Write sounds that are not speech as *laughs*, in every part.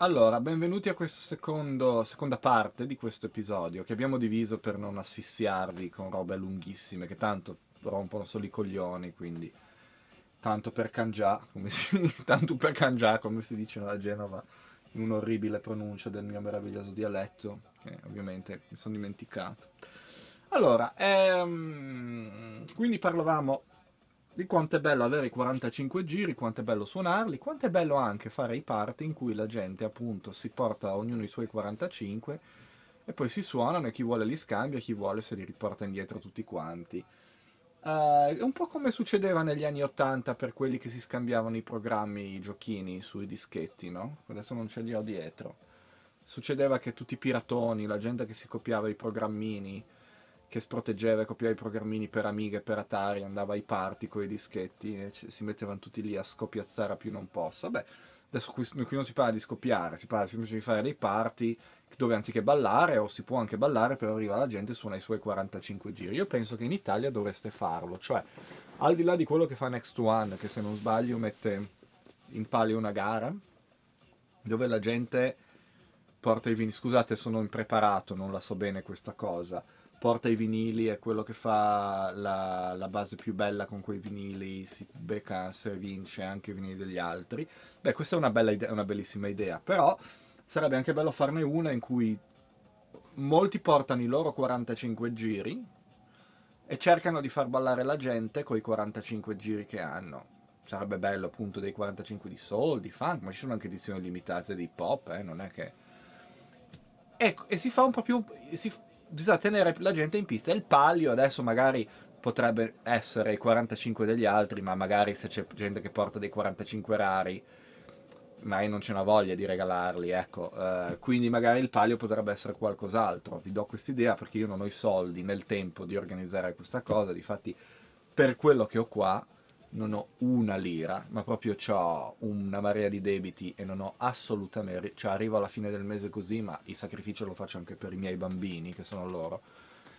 Allora, benvenuti a questa seconda parte di questo episodio che abbiamo diviso per non asfissiarvi con robe lunghissime che tanto rompono solo i coglioni, quindi tanto per cangià, come si, *laughs* tanto per cangià, come si dice a Genova, in un'orribile pronuncia del mio meraviglioso dialetto, che ovviamente mi sono dimenticato. Allora, ehm, quindi parlavamo di quanto è bello avere 45 giri, quanto è bello suonarli, quanto è bello anche fare i party in cui la gente appunto si porta ognuno i suoi 45 e poi si suonano e chi vuole li scambia, chi vuole se li riporta indietro tutti quanti. Uh, è un po' come succedeva negli anni 80 per quelli che si scambiavano i programmi, i giochini sui dischetti, no? Adesso non ce li ho dietro. Succedeva che tutti i piratoni, la gente che si copiava i programmini, che sproteggeva e copiava i programmini per Amiga e per Atari, andava ai party con i dischetti e ci, si mettevano tutti lì a scopiazzare a più non posso. Vabbè, adesso qui, qui non si parla di scopiare, si parla semplicemente di fare dei party dove anziché ballare, o si può anche ballare, però arriva la gente e suona i suoi 45 giri. Io penso che in Italia dovreste farlo, cioè al di là di quello che fa Next One, che se non sbaglio mette in palio una gara, dove la gente porta i vini, scusate sono impreparato, non la so bene questa cosa, porta i vinili, è quello che fa la, la base più bella con quei vinili, si becca se vince anche i vinili degli altri. Beh, questa è una, bella idea, una bellissima idea, però sarebbe anche bello farne una in cui molti portano i loro 45 giri e cercano di far ballare la gente con i 45 giri che hanno. Sarebbe bello appunto dei 45 di soul, di funk, ma ci sono anche edizioni limitate di pop, eh, non è che... E, ecco, e si fa un po' più... Si, bisogna tenere la gente in pista. Il palio adesso magari potrebbe essere i 45 degli altri, ma magari se c'è gente che porta dei 45 rari, mai non c'è una voglia di regalarli, ecco. Eh, quindi magari il palio potrebbe essere qualcos'altro. Vi do quest'idea perché io non ho i soldi nel tempo di organizzare questa cosa, difatti per quello che ho qua non ho una lira, ma proprio ho una marea di debiti e non ho assolutamente... cioè arrivo alla fine del mese così, ma il sacrificio lo faccio anche per i miei bambini, che sono loro,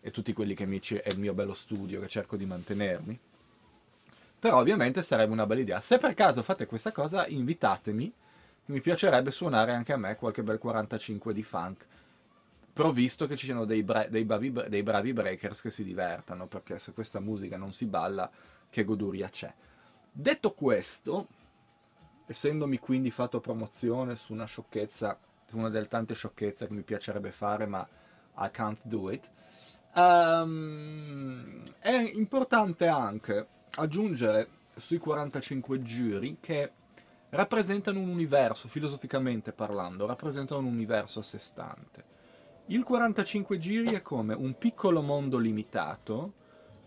e tutti quelli che mi... è il mio bello studio, che cerco di mantenermi. Però ovviamente sarebbe una bella idea. Se per caso fate questa cosa, invitatemi, mi piacerebbe suonare anche a me qualche bel 45 di funk, provvisto che ci siano dei, dei, bravi, dei bravi breakers che si divertano, perché se questa musica non si balla che goduria c'è. Detto questo, essendomi quindi fatto promozione su una sciocchezza, una delle tante sciocchezze che mi piacerebbe fare, ma I can't do it, um, è importante anche aggiungere sui 45 giri che rappresentano un universo, filosoficamente parlando, rappresentano un universo a sé stante. Il 45 giri è come un piccolo mondo limitato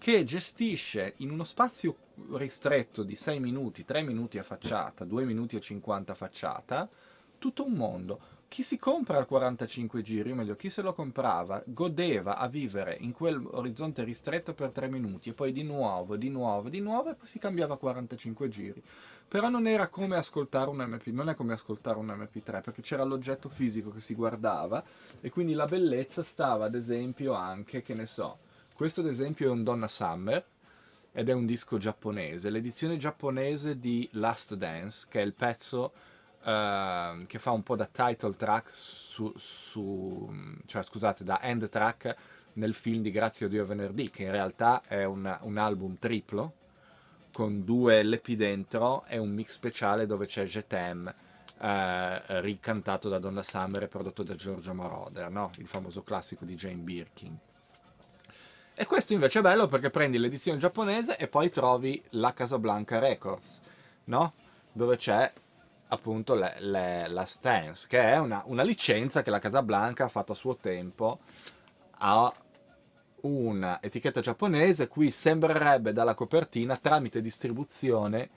che gestisce in uno spazio ristretto di 6 minuti, 3 minuti a facciata, 2 minuti e 50 a facciata, tutto un mondo. Chi si compra il 45 giri, o meglio, chi se lo comprava, godeva a vivere in quell'orizzonte ristretto per 3 minuti e poi di nuovo, di nuovo, di nuovo e poi si cambiava 45 giri. Però non era come ascoltare un MP, non è come ascoltare un MP3, perché c'era l'oggetto fisico che si guardava e quindi la bellezza stava, ad esempio, anche, che ne so, questo ad esempio è un Donna Summer ed è un disco giapponese, l'edizione giapponese di Last Dance, che è il pezzo Uh, che fa un po' da title track su, su, cioè scusate, da end track nel film di Grazie a Dio Venerdì, che in realtà è una, un album triplo con due LP dentro e un mix speciale dove c'è Jetem uh, ricantato da Donna Summer e prodotto da Giorgio Moroder, no? il famoso classico di Jane Birkin. E questo invece è bello perché prendi l'edizione giapponese e poi trovi la Casablanca Records, no? Dove c'è appunto le, le, la Stance, che è una, una, licenza che la Casablanca ha fatto a suo tempo a un'etichetta giapponese, qui sembrerebbe dalla copertina tramite distribuzione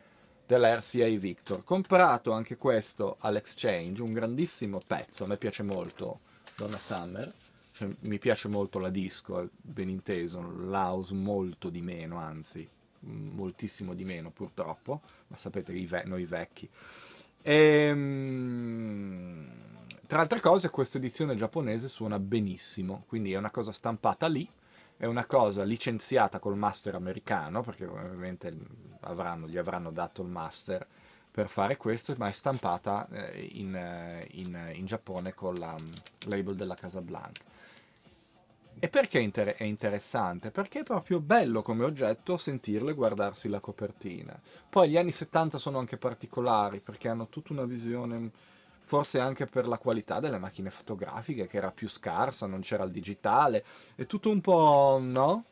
dell'RCA Victor. Comprato anche questo all'Exchange, un grandissimo pezzo, a me piace molto Donna Summer. Cioè, mi piace molto la disco, ben inteso, l'house molto di meno, anzi, mm, moltissimo di meno purtroppo, ma sapete ve- noi vecchi. E, ehm, tra altre cose questa edizione giapponese suona benissimo, quindi è una cosa stampata lì, è una cosa licenziata col master americano, perché ovviamente avranno, gli avranno dato il master per fare questo, ma è stampata eh, in, eh, in, in Giappone con la mm, label della Casablanca. E perché inter- è interessante? Perché è proprio bello come oggetto sentirlo e guardarsi la copertina. Poi gli anni 70 sono anche particolari perché hanno tutta una visione, forse anche per la qualità delle macchine fotografiche che era più scarsa, non c'era il digitale, è tutto un po', no?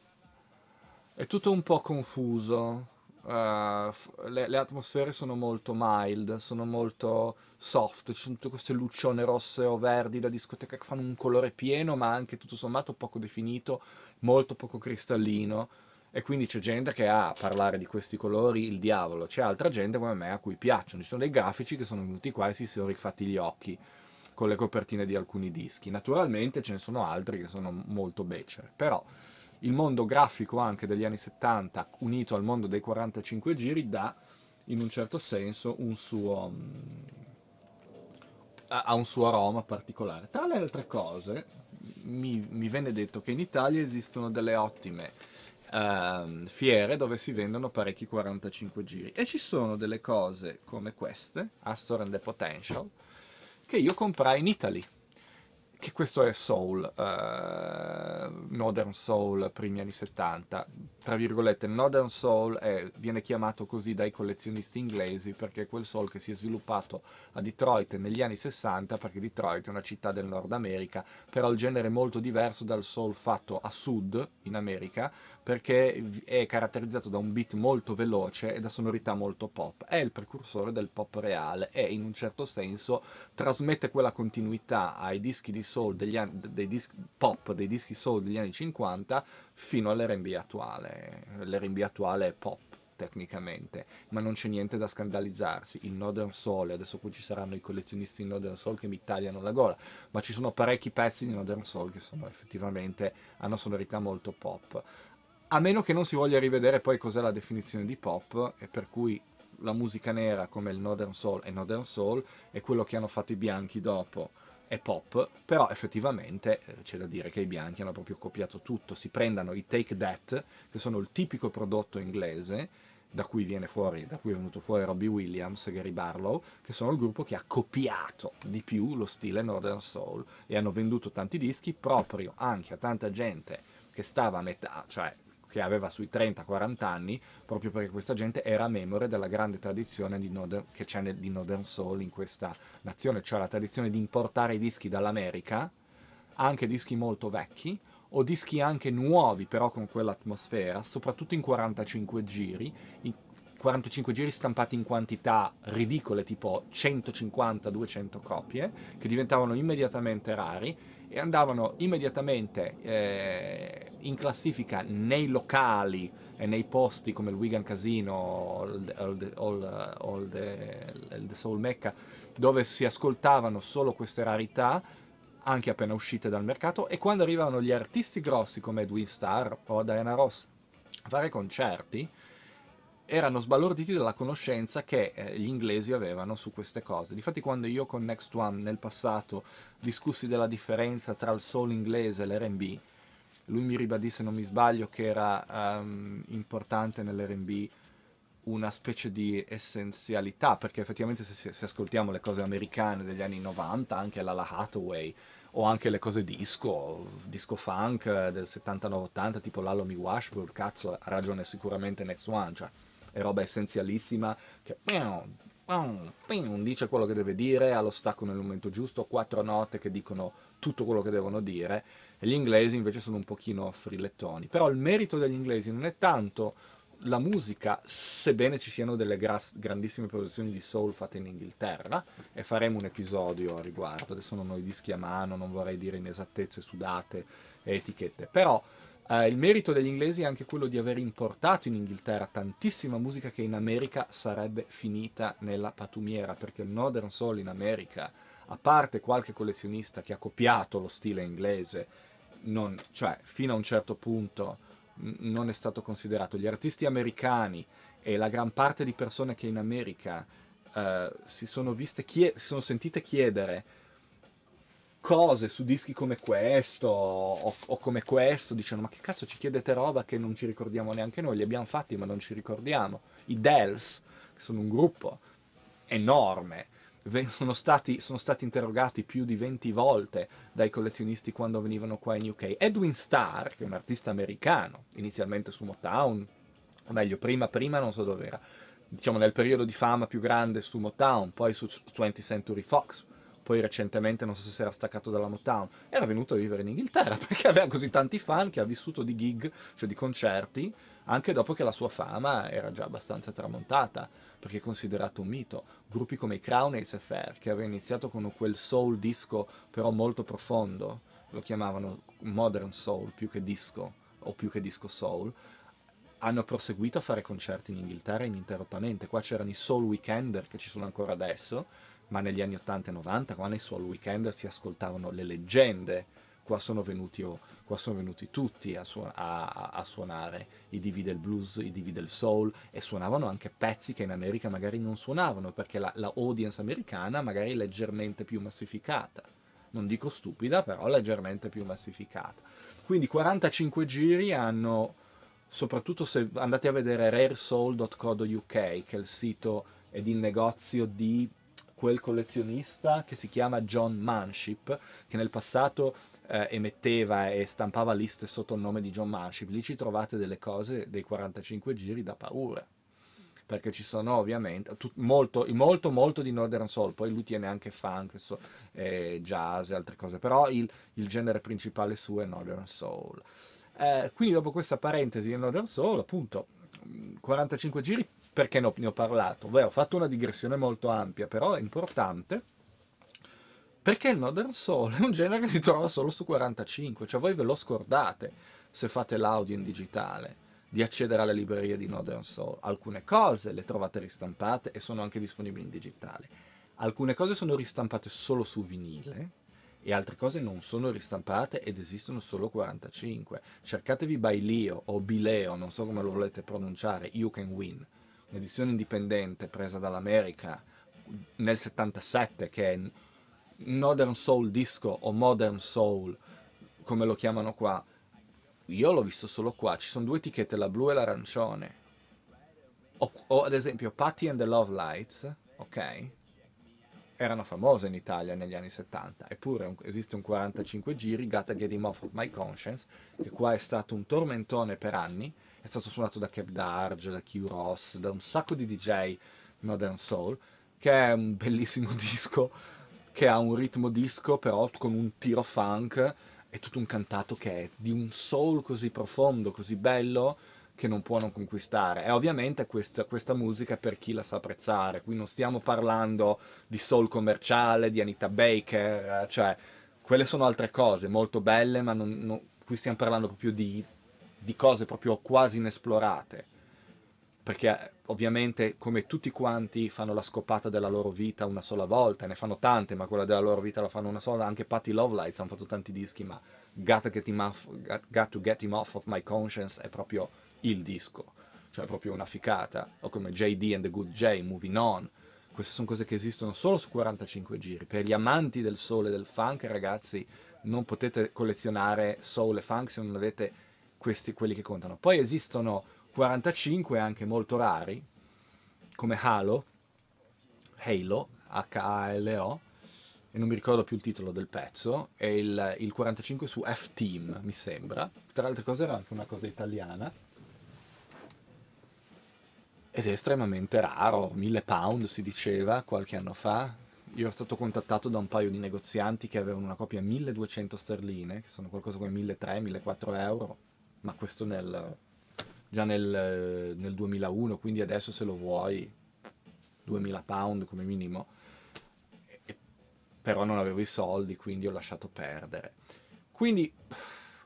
È tutto un po' confuso uh, le, le, atmosfere sono molto mild, sono molto soft, ci sono tutte queste luccione rosse o verdi da discoteca che fanno un colore pieno ma anche tutto sommato poco definito, molto poco cristallino e quindi c'è gente che ha a parlare di questi colori il diavolo, c'è altra gente come me a cui piacciono, ci sono dei grafici che sono venuti qua e si sono rifatti gli occhi con le copertine di alcuni dischi, naturalmente ce ne sono altri che sono molto becere, però il mondo grafico anche degli anni 70 unito al mondo dei 45 giri dà in un certo senso un suo mm, ha un suo aroma particolare. Tra le altre cose, mi, mi venne detto che in Italia esistono delle ottime uh, fiere dove si vendono parecchi 45 giri e ci sono delle cose come queste, Astor and the Potential, che io comprai in Italy che questo è soul, uh, Northern Soul, primi anni 70. Tra virgolette, Northern Soul è, viene chiamato così dai collezionisti inglesi perché è quel soul che si è sviluppato a Detroit negli anni 60, perché Detroit è una città del Nord America, però il genere è molto diverso dal soul fatto a sud, in America, perché è caratterizzato da un beat molto veloce e da sonorità molto pop. È il precursore del pop reale e in un certo senso trasmette quella continuità ai dischi di soul degli anni, dei dischi pop, dei dischi soul degli anni 50 fino all'R&B attuale. L'R&B attuale è pop tecnicamente, ma non c'è niente da scandalizzarsi. Il Northern Soul, adesso qui ci saranno i collezionisti di Northern Soul che mi tagliano la gola, ma ci sono parecchi pezzi di Northern Soul che sono effettivamente hanno sonorità molto pop a meno che non si voglia rivedere poi cos'è la definizione di pop, e per cui la musica nera come il Northern Soul e Northern Soul e quello che hanno fatto i bianchi dopo è pop, però effettivamente eh, c'è da dire che i bianchi hanno proprio copiato tutto, si prendano i Take That, che sono il tipico prodotto inglese, da cui viene fuori, da cui è venuto fuori Robbie Williams e Gary Barlow, che sono il gruppo che ha copiato di più lo stile Northern Soul e hanno venduto tanti dischi proprio anche a tanta gente che stava a metà, cioè che aveva sui 30-40 anni, proprio perché questa gente era memore della grande tradizione Northern, che c'è nel, di Northern Soul in questa nazione, cioè la tradizione di importare i dischi dall'America, anche dischi molto vecchi, o dischi anche nuovi però con quell'atmosfera, soprattutto in 45 giri, 45 giri stampati in quantità ridicole, tipo 150-200 copie, che diventavano immediatamente rari e andavano immediatamente eh, in classifica nei locali e nei posti come il Wigan Casino o il The Soul Mecca dove si ascoltavano solo queste rarità anche appena uscite dal mercato e quando arrivavano gli artisti grossi come Edwin Starr o Diana Ross a fare concerti erano sbalorditi dalla conoscenza che eh, gli inglesi avevano su queste cose. Difatti quando io con Next One nel passato discussi della differenza tra il soul inglese e l'R&B, lui mi ribadì, se non mi sbaglio, che era um, importante nell'R&B una specie di essenzialità, perché effettivamente se, se, ascoltiamo le cose americane degli anni 90, anche la La Hathaway, o anche le cose disco, disco funk del 79-80, tipo l'Allomi Washburn, cazzo, ha ragione sicuramente Next One, cioè è roba essenzialissima, che dice quello che deve dire, ha lo stacco nel momento giusto, quattro note che dicono tutto quello che devono dire, e gli inglesi invece sono un pochino frillettoni. Però il merito degli inglesi non è tanto la musica, sebbene ci siano delle grandissime produzioni di soul fatte in Inghilterra, e faremo un episodio a riguardo, adesso non ho i dischi a mano, non vorrei dire inesattezze sudate e etichette, però eh, il merito degli inglesi è anche quello di aver importato in Inghilterra tantissima musica che in America sarebbe finita nella patumiera, perché il Northern Soul in America, a parte qualche collezionista che ha copiato lo stile inglese, non, cioè fino a un certo punto non è stato considerato. Gli artisti americani e la gran parte di persone che in America eh, si sono viste, si sono sentite chiedere cose su dischi come questo o, o come questo, dicendo ma che cazzo ci chiedete roba che non ci ricordiamo neanche noi, li abbiamo fatti ma non ci ricordiamo. I Dells, che sono un gruppo enorme, sono stati, sono stati, interrogati più di 20 volte dai collezionisti quando venivano qua in UK. Edwin Starr, che è un artista americano, inizialmente su Motown, o meglio, prima, prima non so dove era, diciamo nel periodo di fama più grande su Motown, poi su 20th Century Fox, poi recentemente non so se era staccato dalla Motown, era venuto a vivere in Inghilterra *laughs* perché aveva così tanti fan che ha vissuto di gig, cioè di concerti, anche dopo che la sua fama era già abbastanza tramontata, perché è considerato un mito. Gruppi come i Crown Ace FR, che aveva iniziato con quel soul disco però molto profondo, lo chiamavano modern soul più che disco, o più che disco soul, hanno proseguito a fare concerti in Inghilterra ininterrottamente. Qua c'erano i Soul Weekender, che ci sono ancora adesso, ma negli anni 80 e 90, qua nei suoi weekend si ascoltavano le leggende, qua sono venuti, oh, qua sono venuti tutti a, su- a-, a, suonare i divi del blues, i divi del soul e suonavano anche pezzi che in America magari non suonavano perché la, la audience americana magari è leggermente più massificata, non dico stupida, però leggermente più massificata. Quindi 45 giri hanno, soprattutto se andate a vedere raresoul.co.uk, che è il sito ed il negozio di quel collezionista che si chiama John Manship, che nel passato eh, emetteva e stampava liste sotto il nome di John Manship. Lì ci trovate delle cose dei 45 giri da paura perché ci sono ovviamente tut, molto, molto, molto di Northern Soul, poi lui tiene anche funk, so, eh, jazz e altre cose, però il, il, genere principale suo è Northern Soul. Eh, quindi dopo questa parentesi di Northern Soul, appunto, 45 giri perché ne ho, ne ho parlato. Beh, ho fatto una digressione molto ampia, però è importante, perché il Northern Soul è un genere che si trova solo su 45, cioè voi ve lo scordate se fate l'audio in digitale di accedere alle librerie di Northern Soul. Alcune cose le trovate ristampate e sono anche disponibili in digitale. Alcune cose sono ristampate solo su vinile, e altre cose non sono ristampate ed esistono solo 45. Cercatevi Bailio o Bileo, non so come lo volete pronunciare, You Can Win, un'edizione indipendente presa dall'America nel 77 che è Northern Soul Disco o Modern Soul come lo chiamano qua io l'ho visto solo qua ci sono due etichette la blu e l'arancione o, o, ad esempio Patty and the Love Lights ok erano famose in Italia negli anni 70 eppure un, esiste un 45 giri Gotta Get Him Off of My Conscience che qua è stato un tormentone per anni è stato suonato da Kev Darge, da Q Ross, da un sacco di DJ Modern Soul, che è un *laughs* bellissimo disco che ha un ritmo disco però con un tiro funk e tutto un cantato che è di un soul così profondo, così bello che non può non conquistare. E ovviamente questa, questa musica per chi la sa apprezzare, qui non stiamo parlando di soul commerciale, di Anita Baker, eh, cioè quelle sono altre cose molto belle, ma non, non, qui stiamo parlando proprio di di cose proprio quasi inesplorate, perché eh, ovviamente come tutti quanti fanno la scopata della loro vita una sola volta, ne fanno tante, ma quella della loro vita la fanno una sola, anche Patti Lovelights hanno fatto tanti dischi, ma Got to Get Him Off, got to get him off of My Conscience è proprio il disco, cioè proprio una ficata, o come JD and the Good J, Moving On, queste sono cose che esistono solo su 45 giri, per gli amanti del sole e del funk ragazzi non potete collezionare soul e funk se non avete questi quelli che contano. Poi esistono 45 anche molto rari, come Halo, Halo, H-A-L-O, e non mi ricordo più il titolo del pezzo, è il, il 45 su F-Team, mi sembra. Tra le altre cose era anche una cosa italiana. Ed è estremamente raro, 1000 pound si diceva qualche anno fa. Io ero stato contattato da un paio di negozianti che avevano una copia 1200 sterline, che sono qualcosa come 1300-1400 euro ma questo nel, già nel, nel 2001, quindi adesso se lo vuoi 2000 pound come minimo, e, però non avevo i soldi, quindi ho lasciato perdere. Quindi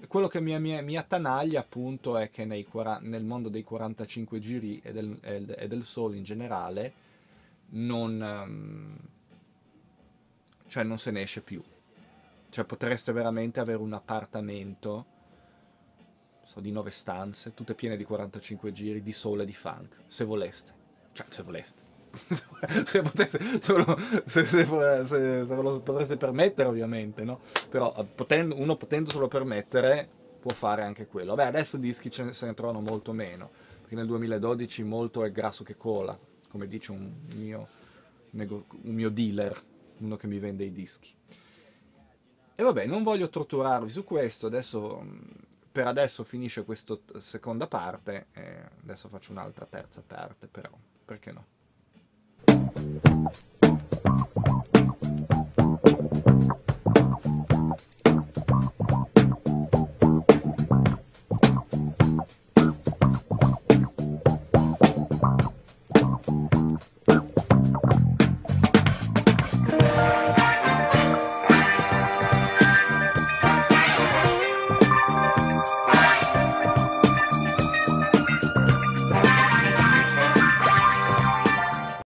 quello che mi, mi, mi attanaglia appunto è che nei, nel mondo dei 45 giri e del, e del sole in generale non, ehm, cioè non se ne esce più. Cioè potreste veramente avere un appartamento so, di 9 stanze, tutte piene di 45 giri, di sole, di funk, se voleste. Cioè, se voleste. *laughs* se, potesse, se, lo, se, se, se, lo potreste permettere, ovviamente, no? Però eh, potendo, uno potendoselo permettere può fare anche quello. Beh, adesso dischi ce se ne trovano molto meno, perché nel 2012 molto è grasso che cola, come dice un mio, un mio dealer, uno che mi vende i dischi. E vabbè, non voglio torturarvi su questo, adesso mm, per adesso finisce questa seconda parte e adesso faccio un'altra terza parte però, perché no?